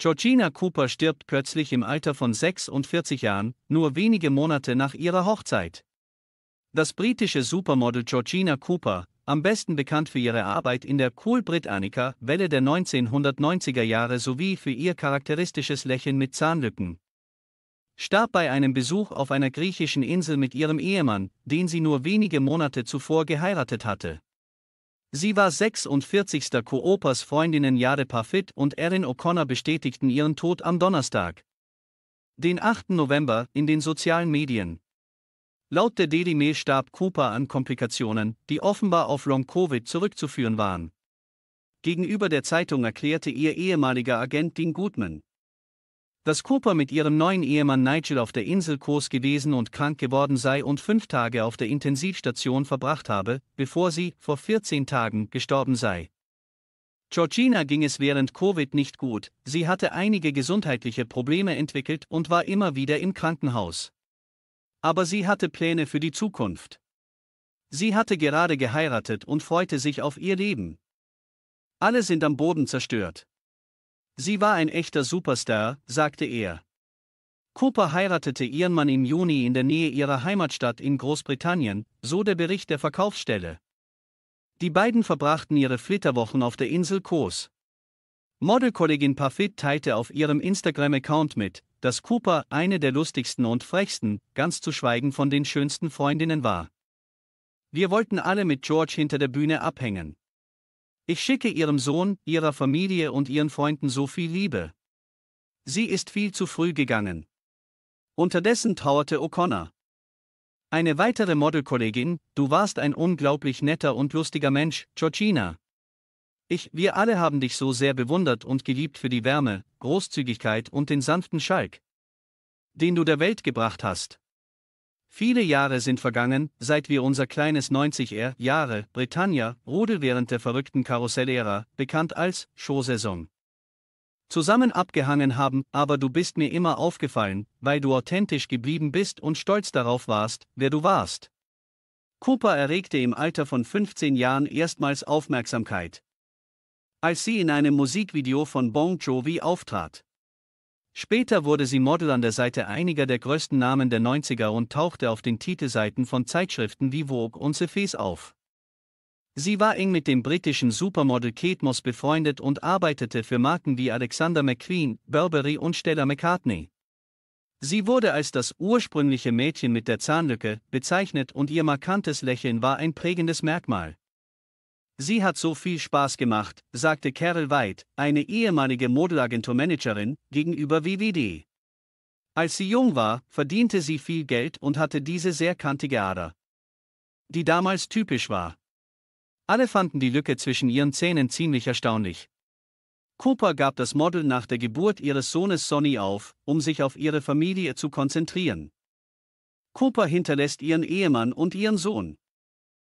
Georgina Cooper stirbt plötzlich im Alter von 46 Jahren, nur wenige Monate nach ihrer Hochzeit. Das britische Supermodel Georgina Cooper, am besten bekannt für ihre Arbeit in der Cool Britannica Welle der 1990er Jahre sowie für ihr charakteristisches Lächeln mit Zahnlücken, starb bei einem Besuch auf einer griechischen Insel mit ihrem Ehemann, den sie nur wenige Monate zuvor geheiratet hatte. Sie war 46. Coopers Freundinnen Jade Parfit und Erin O'Connor bestätigten ihren Tod am Donnerstag. Den 8. November in den sozialen Medien. Laut der Daily Mail starb Cooper an Komplikationen, die offenbar auf Long-Covid zurückzuführen waren. Gegenüber der Zeitung erklärte ihr ehemaliger Agent Dean Goodman, dass Cooper mit ihrem neuen Ehemann Nigel auf der Insel Kurs gewesen und krank geworden sei und fünf Tage auf der Intensivstation verbracht habe, bevor sie, vor 14 Tagen, gestorben sei. Georgina ging es während Covid nicht gut, sie hatte einige gesundheitliche Probleme entwickelt und war immer wieder im Krankenhaus. Aber sie hatte Pläne für die Zukunft. Sie hatte gerade geheiratet und freute sich auf ihr Leben. Alle sind am Boden zerstört. Sie war ein echter Superstar, sagte er. Cooper heiratete ihren Mann im Juni in der Nähe ihrer Heimatstadt in Großbritannien, so der Bericht der Verkaufsstelle. Die beiden verbrachten ihre Flitterwochen auf der Insel Kos. Modelkollegin Parfit teilte auf ihrem Instagram-Account mit, dass Cooper eine der lustigsten und frechsten, ganz zu schweigen von den schönsten Freundinnen war. Wir wollten alle mit George hinter der Bühne abhängen. Ich schicke ihrem Sohn, ihrer Familie und ihren Freunden so viel Liebe. Sie ist viel zu früh gegangen. Unterdessen trauerte O'Connor. Eine weitere Modelkollegin, du warst ein unglaublich netter und lustiger Mensch, Georgina. Ich, wir alle haben dich so sehr bewundert und geliebt für die Wärme, Großzügigkeit und den sanften Schalk, den du der Welt gebracht hast. Viele Jahre sind vergangen, seit wir unser kleines 90er Jahre Britannia Rudel während der verrückten Karussellära, bekannt als Showsaison, zusammen abgehangen haben, aber du bist mir immer aufgefallen, weil du authentisch geblieben bist und stolz darauf warst, wer du warst. Cooper erregte im Alter von 15 Jahren erstmals Aufmerksamkeit. Als sie in einem Musikvideo von Bon Jovi auftrat. Später wurde sie Model an der Seite einiger der größten Namen der 90er und tauchte auf den Titelseiten von Zeitschriften wie Vogue und Cephas auf. Sie war eng mit dem britischen Supermodel Kate Moss befreundet und arbeitete für Marken wie Alexander McQueen, Burberry und Stella McCartney. Sie wurde als das ursprüngliche Mädchen mit der Zahnlücke bezeichnet und ihr markantes Lächeln war ein prägendes Merkmal. Sie hat so viel Spaß gemacht, sagte Carol White, eine ehemalige Modelagenturmanagerin, gegenüber VVD. Als sie jung war, verdiente sie viel Geld und hatte diese sehr kantige Ader. Die damals typisch war. Alle fanden die Lücke zwischen ihren Zähnen ziemlich erstaunlich. Cooper gab das Model nach der Geburt ihres Sohnes Sonny auf, um sich auf ihre Familie zu konzentrieren. Cooper hinterlässt ihren Ehemann und ihren Sohn.